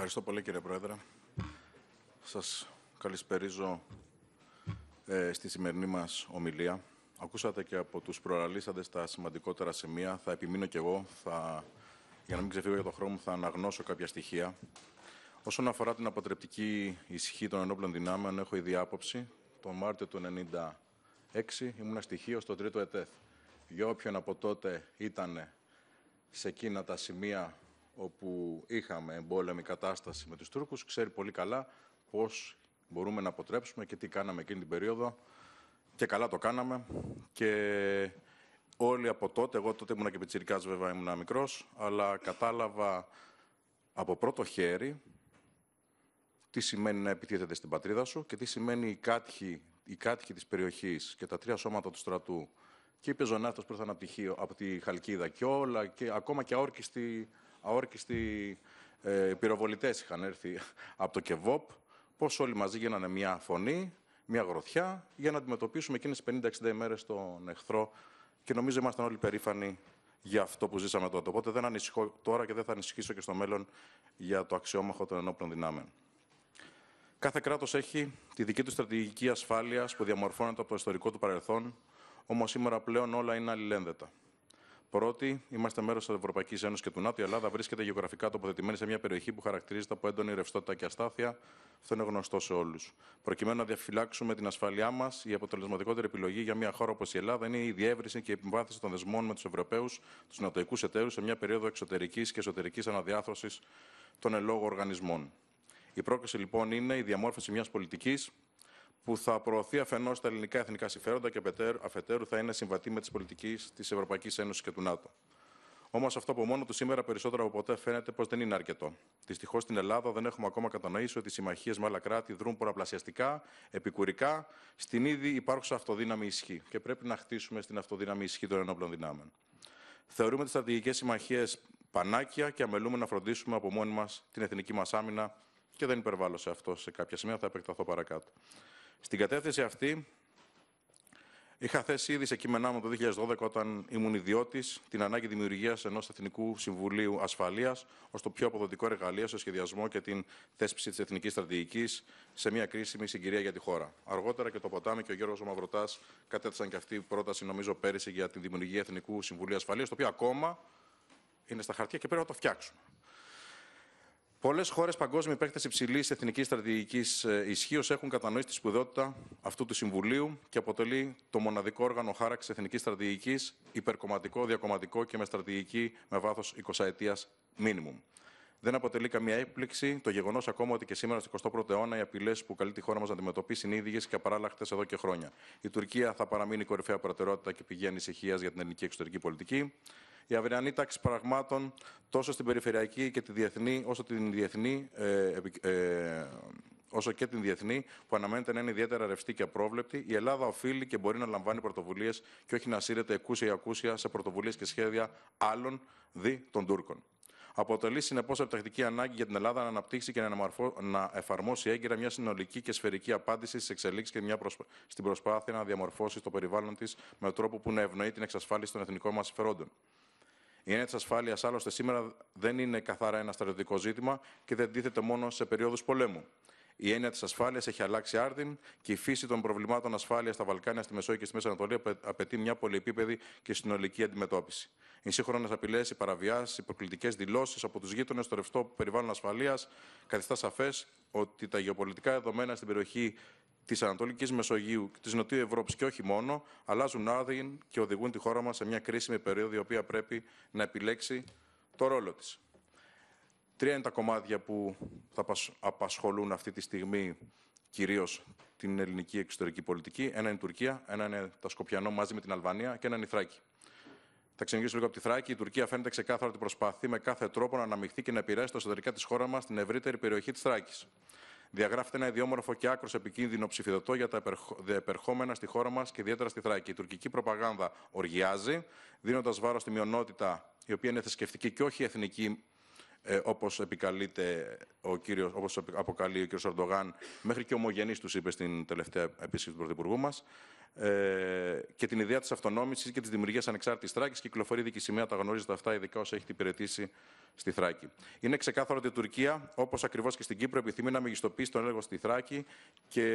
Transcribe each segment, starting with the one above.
Ευχαριστώ πολύ κύριε Πρόεδρε. Σας καλησπερίζω ε, στη σημερινή μας ομιλία. Ακούσατε και από τους προαλήσαντες τα σημαντικότερα σημεία. Θα επιμείνω κι εγώ, θα, για να μην ξεφύγω για το χρόνο μου, θα αναγνώσω κάποια στοιχεία. Όσον αφορά την αποτρεπτική ισχύ των ενόπλων δυνάμεων, έχω ήδη άποψη. το Μάρτιο του 1996 ήμουν στοιχείο στο τρίτο ΕΤΕΘ. Για όποιον από τότε ήταν σε εκείνα τα σημεία όπου είχαμε εμπόλεμη κατάσταση με τους Τούρκους, ξέρει πολύ καλά πώς μπορούμε να αποτρέψουμε και τι κάναμε εκείνη την περίοδο. Και καλά το κάναμε. Και όλοι από τότε, εγώ τότε ήμουν και πιτσιρικάς βέβαια, ήμουν μικρός, αλλά κατάλαβα από πρώτο χέρι τι σημαίνει να επιτίθεται στην πατρίδα σου και τι σημαίνει οι κάτοχοι, οι περιοχή της περιοχής και τα τρία σώματα του στρατού και οι πεζοναύτες που ήρθαν από τη, από Χαλκίδα και όλα, και ακόμα και αόρκιστοι αόρκιστοι ε, πυροβολητές είχαν έρθει από το ΚΕΒΟΠ, Πώς όλοι μαζί γίνανε μια φωνή, μια γροθιά, για να αντιμετωπισουμε τι εκείνες 50-60 ημέρες τον εχθρό και νομίζω ήμασταν όλοι περήφανοι για αυτό που ζήσαμε τότε. Οπότε δεν ανησυχώ τώρα και δεν θα ανησυχήσω και στο μέλλον για το αξιόμαχο των ενόπλων δυνάμεων. Κάθε κράτος έχει τη δική του στρατηγική ασφάλειας που διαμορφώνεται από το ιστορικό του παρελθόν, όμως σήμερα πλέον όλα είναι αλληλένδετα. Πρώτη, είμαστε μέρος της Ευρωπαϊκής Ένωσης και του ΝΑΤΟ. Η Ελλάδα βρίσκεται γεωγραφικά τοποθετημένη σε μια περιοχή που χαρακτηρίζεται από έντονη ρευστότητα και αστάθεια. Αυτό είναι γνωστό σε όλους. Προκειμένου να διαφυλάξουμε την ασφαλειά μας, η αποτελεσματικότερη επιλογή για μια χώρα όπως η Ελλάδα είναι η διεύρυνση και η επιβάθυνση των δεσμών με τους Ευρωπαίους, τους νατοικού εταίρους, σε μια περίοδο εξωτερικής και εσωτερικής αναδιάθρωσης των ελόγω οργανισμών. Η πρόκληση λοιπόν είναι η διαμόρφωση μιας πολιτικής που θα προωθεί αφενός τα ελληνικά εθνικά συμφέροντα και αφετέρου θα είναι συμβατή με τις πολιτικές της Ευρωπαϊκής Ένωσης και του ΝΑΤΟ. Όμως αυτό από μόνο του σήμερα περισσότερο από ποτέ φαίνεται πως δεν είναι αρκετό. Δυστυχώς στην Ελλάδα δεν έχουμε ακόμα κατανοήσει ότι οι συμμαχίες με άλλα κράτη δρούν πολλαπλασιαστικά, επικουρικά, στην ήδη υπάρχουσα αυτοδύναμη ισχύ. Και πρέπει να χτίσουμε στην αυτοδύναμη ισχύ των ενόπλων δυνάμεων. Θεωρούμε τις στρατηγικές συμμαχίες πανάκια και αμελούμε να φροντίσουμε από μόνοι μας την εθνική μας άμυνα και δεν υπερβάλλω σε αυτό σε κάποια σημεία, θα επεκταθώ παρακάτω. Στην κατεύθυνση αυτή είχα θέσει ήδη σε κείμενά μου το 2012 όταν ήμουν ιδιώτης την ανάγκη δημιουργίας ενός Εθνικού Συμβουλίου Ασφαλείας ως το πιο αποδοτικό εργαλείο στο σχεδιασμό και την θέσπιση της εθνικής στρατηγικής σε μια κρίσιμη συγκυρία για τη χώρα. Αργότερα και το Ποτάμι και ο Γιώργος Μαυροτά κατέθεσαν και αυτή πρόταση, νομίζω, πέρυσι για τη δημιουργία Εθνικού Συμβουλίου Ασφαλείας, το οποίο ακόμα είναι στα χαρτιά και πρέπει να το φτιάξουμε. Πολλές χώρες παγκόσμιοι παίκτες υψηλής εθνικής στρατηγικής ε, ισχύως έχουν κατανοήσει τη σπουδαιότητα αυτού του Συμβουλίου και αποτελεί το μοναδικό όργανο χάραξης εθνικής στρατηγικής, υπερκομματικό, διακομματικό και με στρατηγική με βάθος 20 ετία μίνιμουμ. Δεν αποτελεί καμία έκπληξη το γεγονός ακόμα ότι και σήμερα, στο 21ο αιώνα, οι απειλές που καλεί τη χώρα μας να αντιμετωπίσει είναι ίδιες και απαράλλαχτες εδώ και χρόνια. Η Τουρκία θα παραμείνει κορυφαία προτεραιότητα και πηγή ανησυχία για την ελληνική εξωτερική πολιτική. Η αυριανή τάξη πραγμάτων τόσο στην περιφερειακή και τη διεθνή, όσο την διεθνή ε, ε, όσο και την διεθνή, που αναμένεται να είναι ιδιαίτερα ρευστή και απρόβλεπτη, η Ελλάδα οφείλει και μπορεί να λαμβάνει πρωτοβουλίες και όχι να σύρεται εκούσια ή ακούσια σε πρωτοβουλίες και σχέδια άλλων δι των Τούρκων. Αποτελεί συνεπώς επιτακτική ανάγκη για την Ελλάδα να αναπτύξει και να, εφαρμόσει έγκυρα μια συνολική και σφαιρική απάντηση στις εξελίξεις και μια στην προσπάθεια να διαμορφώσει το περιβάλλον της με τρόπο που να ευνοεί την εξασφάλιση των εθνικών μας συμφερόντων. Η έννοια της ασφάλειας, άλλωστε, σήμερα δεν είναι καθαρά ένα στρατιωτικό ζήτημα και δεν τίθεται μόνο σε περίοδου πολέμου. Η έννοια της ασφάλειας έχει αλλάξει άρδιν και η φύση των προβλημάτων ασφάλειας στα Βαλκάνια, στη Μεσόγειο και στη Μέση Ανατολή απαιτεί μια πολυεπίπεδη και συνολική αντιμετώπιση. Οι σύγχρονες απειλές, οι παραβιάσεις, οι προκλητικές δηλώσεις από τους γείτονες στο ρευστό περιβάλλον ασφαλείας καθιστά σαφές ότι τα γεωπολιτικά δεδομένα στην περιοχή της Ανατολικής Μεσογείου και της Νοτιού Ευρώπης και όχι μόνο, αλλάζουν άδειοι και οδηγούν τη χώρα μας σε μια κρίσιμη περίοδο η οποία πρέπει να επιλέξει το ρόλο της. Τρία είναι τα κομμάτια που θα απασχολούν αυτή τη στιγμή κυρίως την ελληνική εξωτερική πολιτική. Ένα είναι η Τουρκία, ένα είναι τα Σκοπιανό μαζί με την Αλβανία και ένα είναι η Θράκη. Θα ξεκινήσω λίγο από τη Θράκη. Η Τουρκία φαίνεται ξεκάθαρα ότι προσπαθεί με κάθε τρόπο να αναμειχθεί και να επηρεάσει τα εσωτερικά της χώρας μας στην ευρύτερη περιοχή της Θράκης. Διαγράφεται ένα ιδιόμορφο και άκρος επικίνδυνο ψηφιδωτό για τα επερχόμενα στη χώρα μας και ιδιαίτερα στη Θράκη. Η τουρκική προπαγάνδα οργιάζει, δίνοντας βάρος στη μειονότητα η οποία είναι θρησκευτική και όχι εθνική ε, όπως επικαλείται ο κύριος, όπως αποκαλεί ο κύριος Ορντογάν, μέχρι και ομογενής τους είπε στην τελευταία επίσκεψη του Πρωθυπουργού μας, ε, και την ιδέα της αυτονόμησης και της δημιουργίας ανεξάρτητης Θράκης, κυκλοφορεί δική σημαία, τα γνωρίζετε αυτά, ειδικά όσα έχει υπηρετήσει στη Θράκη. Είναι ξεκάθαρο ότι η Τουρκία, όπως ακριβώς και στην Κύπρο, επιθυμεί να μεγιστοποιήσει τον έλεγχο στη Θράκη και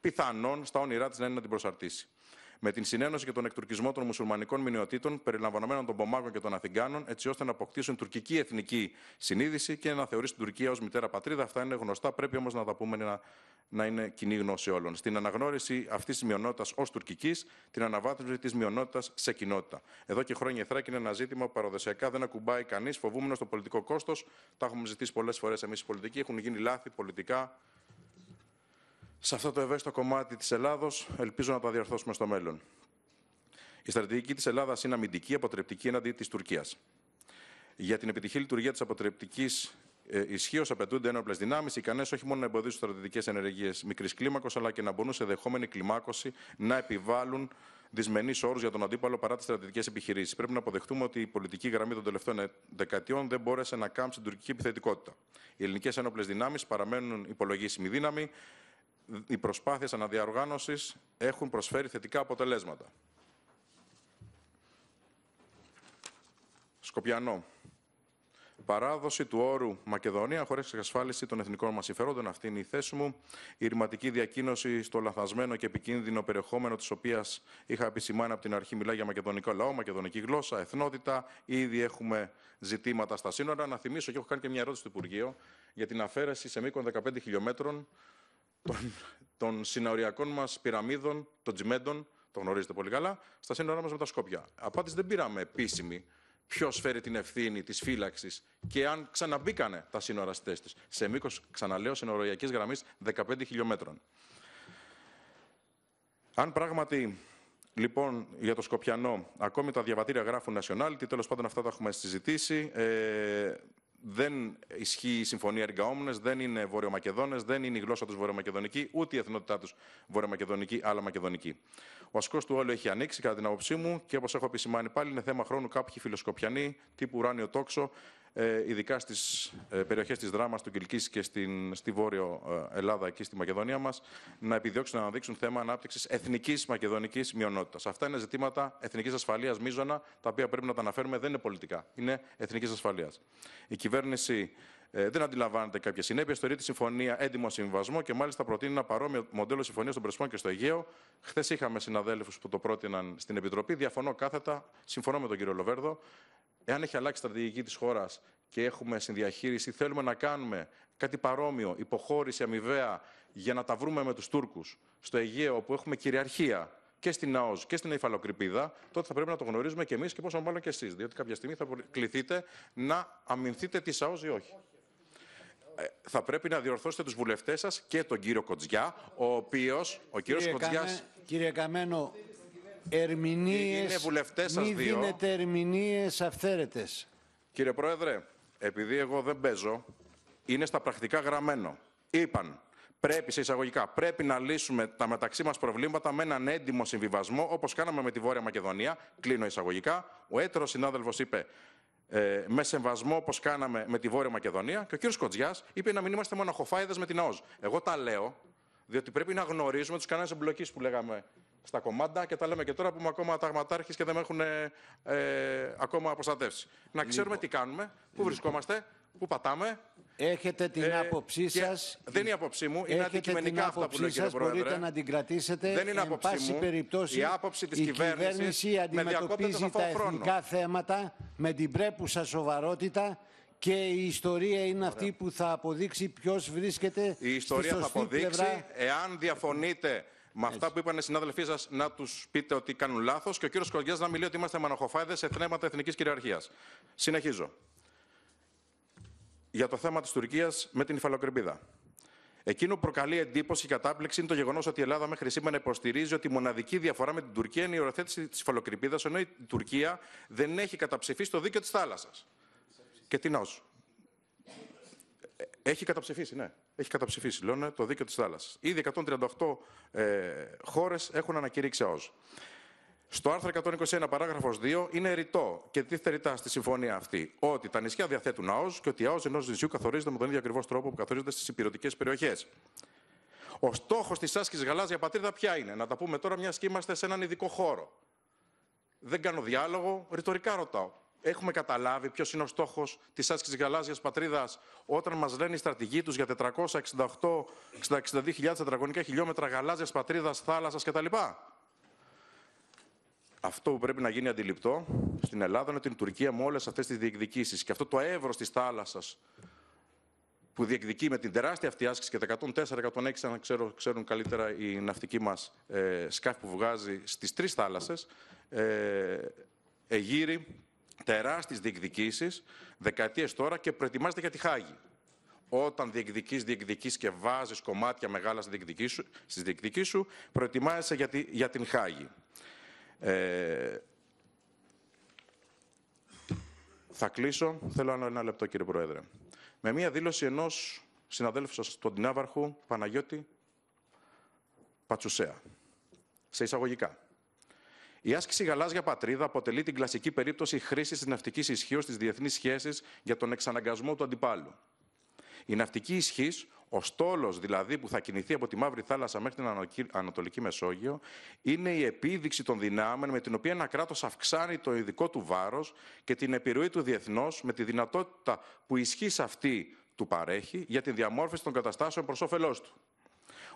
πιθανόν στα όνειρά της να είναι να την προσαρτήσει με την συνένωση και τον εκτουρκισμό των μουσουλμανικών μηνιοτήτων, περιλαμβανομένων των Πομάγων και των Αθηγάνων, έτσι ώστε να αποκτήσουν τουρκική εθνική συνείδηση και να θεωρήσουν την Τουρκία ως μητέρα πατρίδα. Αυτά είναι γνωστά, πρέπει όμως να τα πούμε να, να είναι κοινή γνώση όλων. Στην αναγνώριση αυτής της μειονότητας ως τουρκικής, την αναβάθμιση της μειονότητας σε κοινότητα. Εδώ και χρόνια η Θράκη είναι ένα ζήτημα που παραδοσιακά δεν ακουμπάει κανείς, φοβούμενος το πολιτικό κόστος. Τα έχουμε ζητήσει πολλές φορές εμείς οι πολιτικοί, έχουν γίνει λάθη πολιτικά σε αυτό το ευαίσθητο κομμάτι της Ελλάδος, ελπίζω να τα διορθώσουμε στο μέλλον. Η στρατηγική της Ελλάδας είναι αμυντική, αποτρεπτική εναντί της Τουρκίας. Για την επιτυχή λειτουργία της αποτρεπτικής ε, ισχύως απαιτούνται ένοπλες δυνάμεις, ικανές όχι μόνο να εμποδίσουν στρατηγικέ ενεργείες μικρής κλίμακος, αλλά και να μπορούν σε δεχόμενη κλιμάκωση να επιβάλλουν δυσμενείς όρους για τον αντίπαλο παρά τις στρατηγικέ επιχειρήσεις. Πρέπει να αποδεχτούμε ότι η πολιτική γραμμή των τελευταίων ε, δεκαετιών δεν μπόρεσε να κάμψει την τουρκική επιθετικότητα. Οι ελληνικές ένοπλες δυνάμεις παραμένουν υπολογίσιμη δύναμη, οι προσπάθειες αναδιοργάνωσης έχουν προσφέρει θετικά αποτελέσματα. Σκοπιανό. Παράδοση του όρου Μακεδονία χωρίς εξασφάλιση των εθνικών μας συμφερόντων. Αυτή είναι η θέση μου. Η ρηματική διακίνωση στο λαθασμένο και επικίνδυνο περιεχόμενο, της οποίας είχα επισημάνει από την αρχή, μιλάει για μακεδονικό λαό, μακεδονική γλώσσα, εθνότητα. Ήδη έχουμε ζητήματα στα σύνορα. Να θυμίσω και έχω κάνει και μια ερώτηση στο Υπουργείο για την αφαίρεση σε μήκον 15 χιλιόμετρων των, των συναωριακών μας πυραμίδων, των τσιμέντων, το γνωρίζετε πολύ καλά, στα σύνορά μας με τα Σκόπια. Απάντηση δεν πήραμε επίσημη. Ποιος φέρει την ευθύνη της φύλαξης και αν ξαναμπήκανε τα σύνορα στη Σε μήκος, ξαναλέω, συνοριακή γραμμή 15 χιλιόμετρων. Αν πράγματι Λοιπόν, για το Σκοπιανό, ακόμη τα διαβατήρια γράφουν nationality, τέλος πάντων αυτά τα έχουμε συζητήσει. Ε, δεν ισχύει η Συμφωνία Ριγκαόμνε, δεν είναι Βορειομακεδόνε, δεν είναι η γλώσσα τους Βορειομακεδονική, ούτε η εθνότητά τους Βορειομακεδονική, αλλά Μακεδονική. Ο ασκός του όλου έχει ανοίξει, κατά την άποψή μου, και όπως έχω επισημάνει πάλι, είναι θέμα χρόνου κάποιοι φιλοσκοπιανοί τύπου Ουράνιο Τόξο ε, ειδικά στις ε, περιοχές της δράμας του Κυλκής και στην, στη Βόρειο ε, Ελλάδα, εκεί στη Μακεδονία μας, να επιδιώξουν να αναδείξουν θέμα ανάπτυξης εθνικής μακεδονικής μειονότητας. Αυτά είναι ζητήματα εθνικής ασφαλείας μίζωνα, τα οποία πρέπει να τα αναφέρουμε, δεν είναι πολιτικά, είναι εθνικής ασφαλείας. Η κυβέρνηση δεν αντιλαμβάνεται κάποια συνέπεια. Θεωρεί τη συμφωνία έντιμο συμβασμό και μάλιστα προτείνει ένα παρόμοιο μοντέλο συμφωνίας των Πρεσπών και στο Αιγαίο. Χθες είχαμε συναδέλφους που το πρότειναν στην Επιτροπή. Διαφωνώ κάθετα. Συμφωνώ με τον κύριο Λοβέρδο εάν έχει αλλάξει η στρατηγική της χώρας και έχουμε συνδιαχείριση, θέλουμε να κάνουμε κάτι παρόμοιο, υποχώρηση αμοιβαία, για να τα βρούμε με τους Τούρκους στο Αιγαίο, όπου έχουμε κυριαρχία και στην ΑΟΣ και στην αϊφαλοκρηπίδα, τότε θα πρέπει να το γνωρίζουμε και εμείς και πόσο μάλλον και εσείς. Διότι κάποια στιγμή θα κληθείτε να αμυνθείτε τη ΑΟΖ ή όχι. Ε, θα πρέπει να διορθώσετε τους βουλευτές σας και τον κύριο Κοτζιά, ο οποίος, ο κύριε Καμένο, ερμηνείες, μη δύο. δίνετε ερμηνείες αυθαίρετες. Κύριε Πρόεδρε, επειδή εγώ δεν παίζω, είναι στα πρακτικά γραμμένο. Είπαν, πρέπει σε εισαγωγικά, πρέπει να λύσουμε τα μεταξύ μας προβλήματα με έναν έντιμο συμβιβασμό, όπως κάναμε με τη Βόρεια Μακεδονία, κλείνω εισαγωγικά. Ο έτερος συνάδελφος είπε, ε, με σεβασμό όπως κάναμε με τη Βόρεια Μακεδονία. Και ο κύριος Κοτζιάς είπε να μην είμαστε μοναχοφάιδες με την ΑΟΣ. Εγώ τα λέω, διότι πρέπει να γνωρίζουμε τους κανόνες εμπλοκής που λέγαμε στα κομμάτια και τα λέμε και τώρα που είμαι ακόμα ταγματάρχης και δεν με έχουν ε, ε, ακόμα προστατεύσει. Να λοιπόν. ξέρουμε τι κάνουμε, πού λοιπόν. βρισκόμαστε, πού πατάμε. Έχετε την ε, άποψή σας. Δεν είναι η άποψή μου, είναι αντικειμενικά αυτά που λέει κύριε Μπορείτε να την κρατήσετε. Δεν είναι άποψή πάση Περιπτώσει, η άποψη της κυβέρνηση αντιμετωπίζει τα εθνικά θέματα με την πρέπουσα σοβαρότητα και η ιστορία είναι αυτή που θα αποδείξει ποιος βρίσκεται. Η ιστορία θα αποδείξει εάν διαφωνείτε με αυτά που είπαν οι συνάδελφοί σας, να τους πείτε ότι κάνουν λάθος και ο κύριος Κοργιά να μιλεί ότι είμαστε μονοχοφάδε σε θέματα εθνικής κυριαρχίας. Συνεχίζω. Για το θέμα της Τουρκίας με την υφαλοκρηπίδα. Εκείνο που προκαλεί εντύπωση και κατάπληξη είναι το γεγονός ότι η Ελλάδα μέχρι σήμερα υποστηρίζει ότι η μοναδική διαφορά με την Τουρκία είναι η οριοθέτηση της υφαλοκρηπίδας, ενώ η Τουρκία δεν έχει καταψηφίσει το δίκαιο της θάλασσας. Και τι έχει καταψηφίσει, ναι. Έχει καταψηφίσει, λένε, το δίκαιο της θάλασσας. Ήδη 138 ε, χώρες έχουν ανακηρύξει ΑΟΣ. Στο άρθρο 121, παράγραφο 2, είναι ρητό και τίθεται ρητά στη συμφωνία αυτή ότι τα νησιά διαθέτουν ΑΟΣ και ότι η ΑΟΣ ενός νησιού καθορίζεται με τον ίδιο ακριβώς τρόπο που καθορίζονται στις υπηρετικές περιοχές. Ο στόχος της άσκησης γαλάζια πατρίδα ποια είναι, να τα πούμε τώρα, μιας και είμαστε σε έναν ειδικό χώρο. Δεν κάνω διάλογο, ρητορικά ρωτάω έχουμε καταλάβει ποιος είναι ο στόχος της άσκησης γαλάζιας πατρίδας όταν μας λένε οι στρατηγοί τους για 468-62.000 τετραγωνικά χιλιόμετρα γαλάζιας πατρίδας, θάλασσας κτλ. Αυτό που πρέπει να γίνει αντιληπτό στην Ελλάδα είναι ότι η Τουρκία με όλες αυτές τις διεκδικήσεις και αυτό το εύρος της θάλασσας που διεκδικεί με την τεράστια αυτή άσκηση και τα 104-106, αν ξέρω, ξέρουν καλύτερα η ναυτική μας ε, σκάφη που βγάζει στις τρεις θάλασσες, ε, εγείρει τεράστιες διεκδικήσεις δεκαετίες τώρα και προετοιμάζεται για τη Χάγη. Όταν διεκδικείς, διεκδικείς και βάζεις κομμάτια μεγάλα στη διεκδικήσεις σου, προετοιμάζεσαι για, τη, για την Χάγη. Ε, θα κλείσω. Θέλω άλλο ένα λεπτό, κύριε Πρόεδρε. Με μία δήλωση ενός συναδέλφου σας, τον Τινάβαρχο Παναγιώτη Πατσουσέα. Σε εισαγωγικά. Η άσκηση γαλάζια πατρίδα αποτελεί την κλασική περίπτωση χρήσης της ναυτικής ισχύως στι διεθνεί σχέσει για τον εξαναγκασμό του αντιπάλου. Η ναυτική ισχύς, ο στόλος δηλαδή που θα κινηθεί από τη Μαύρη Θάλασσα μέχρι την Ανατολική Μεσόγειο, είναι η επίδειξη των δυνάμεων με την οποία ένα κράτος αυξάνει το ειδικό του βάρος και την επιρροή του διεθνώς με τη δυνατότητα που ισχύς αυτή του παρέχει για τη διαμόρφωση των καταστάσεων προς όφελός του.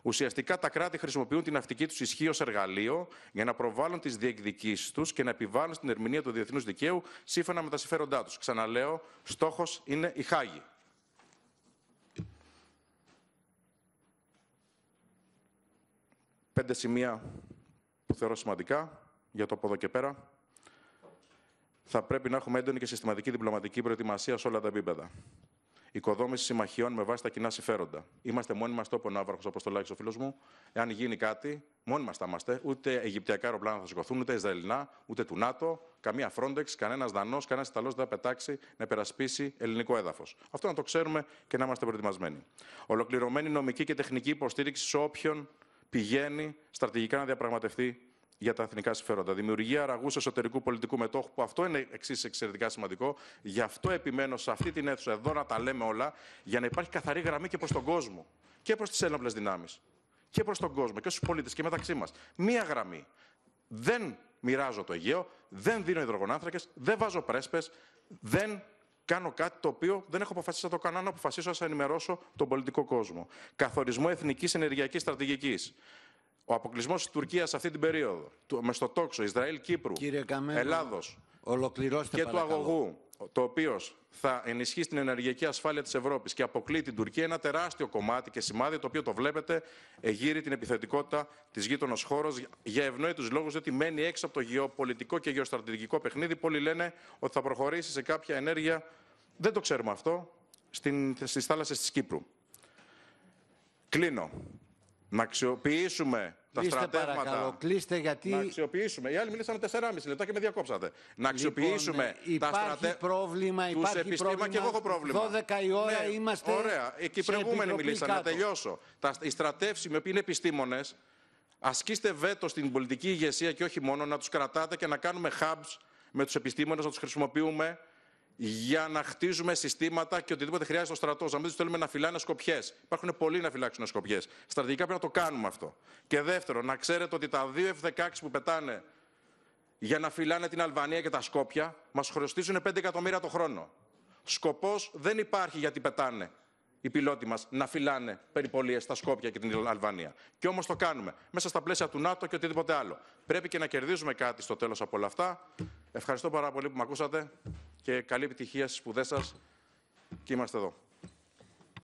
Ουσιαστικά τα κράτη χρησιμοποιούν την ναυτική τους ισχύ ως εργαλείο για να προβάλλουν τις διεκδικήσεις τους και να επιβάλλουν στην ερμηνεία του διεθνούς δικαίου σύμφωνα με τα συμφέροντά τους. Ξαναλέω, στόχος είναι η Χάγη. Πέντε σημεία που θεωρώ σημαντικά για το από εδώ και πέρα. Θα πρέπει να έχουμε έντονη και συστηματική διπλωματική προετοιμασία σε όλα τα επίπεδα. Οικοδόμηση συμμαχιών με βάση τα κοινά συμφέροντα. Είμαστε μόνοι μας τόπο ναύαρχο, όπω το λέει ο φίλος μου. Εάν γίνει κάτι, μόνοι μας θα είμαστε. Ούτε Αιγυπτιακά αεροπλάνα θα σηκωθούν, ούτε Ισραηλινά, ούτε του ΝΑΤΟ. Καμία Frontex, κανένας Δανός, κανένας Ιταλός δεν θα πετάξει να περασπίσει ελληνικό έδαφος. Αυτό να το ξέρουμε και να είμαστε προετοιμασμένοι. Ολοκληρωμένη νομική και τεχνική υποστήριξη σε όποιον πηγαίνει στρατηγικά να διαπραγματευτεί για τα εθνικά συμφέροντα. Δημιουργία αραγούς εσωτερικού πολιτικού μετόχου, που αυτό είναι εξής εξαιρετικά σημαντικό. Γι' αυτό επιμένω σε αυτή την αίθουσα εδώ να τα λέμε όλα, για να υπάρχει καθαρή γραμμή και προς τον κόσμο. Και προς τις ένοπλες δυνάμεις. Και προς τον κόσμο. Και στους πολίτες. Και μεταξύ μας. Μία γραμμή. Δεν μοιράζω το Αιγαίο. Δεν δίνω υδρογονάνθρακες. Δεν βάζω πρέσπες. Δεν κάνω κάτι το οποίο δεν έχω αποφασίσει να το κάνω, να αποφασίσω να ενημερώσω τον πολιτικό κόσμο. Καθορισμό εθνικής ενεργειακής στρατηγικής. Ο αποκλεισμός της Τουρκίας αυτή την περίοδο, με στο τόξο Ισραήλ-Κύπρου, Ελλάδο και παρακαλώ. του αγωγού, το οποίος θα ενισχύσει την ενεργειακή ασφάλεια της Ευρώπης και αποκλεί την Τουρκία, ένα τεράστιο κομμάτι και σημάδι το οποίο το βλέπετε γύρει την επιθετικότητα της γείτονος χώρος για ευνόητους λόγους, διότι μένει έξω από το γεωπολιτικό και γεωστρατηγικό παιχνίδι. Πολλοί λένε ότι θα προχωρήσει σε κάποια ενέργεια, δεν το ξέρουμε αυτό, στις θάλασσες της Κύπρου. Κλείνω. Να αξιοποιήσουμε τα κλείστε στρατεύματα. Παρακαλώ, κλείστε γιατί... Να αξιοποιήσουμε. Οι άλλοι μιλήσανε 4,5 λεπτά και με διακόψατε. Να λοιπόν, αξιοποιήσουμε ε, τα στρατεύματα. Υπάρχει πρόβλημα, υπάρχει πρόβλημα. και εγώ έχω πρόβλημα. 12 η ώρα ναι, είμαστε. Ωραία. Εκεί προηγούμενοι μιλήσαμε Να τελειώσω. Τα, οι στρατεύσιμοι, οι οποίοι είναι επιστήμονες, ασκήστε βέτο στην πολιτική ηγεσία και όχι μόνο να τους κρατάτε και να κάνουμε hubs με τους επιστήμονες, να τους χρησιμοποιούμε για να χτίζουμε συστήματα και οτιδήποτε χρειάζεται ο στρατός. Να μην τους θέλουμε να φυλάνε σκοπιές. Υπάρχουν πολλοί να φυλάξουν σκοπιές. Στρατηγικά πρέπει να το κάνουμε αυτό. Και δεύτερο, να ξέρετε ότι τα δύο F-16 που πετάνε για να φυλάνε την Αλβανία και τα Σκόπια μας χρωστίζουν 5 εκατομμύρια το χρόνο. Σκοπός δεν υπάρχει γιατί πετάνε οι πιλότοι μας να φυλάνε περιπολίες στα Σκόπια και την Αλβανία. Και όμως το κάνουμε μέσα στα πλαίσια του ΝΑΤΟ και οτιδήποτε άλλο. Πρέπει και να κερδίζουμε κάτι στο τέλος από όλα αυτά. Ευχαριστώ πάρα πολύ που με ακούσατε και καλή επιτυχία στις σπουδές σας και είμαστε εδώ.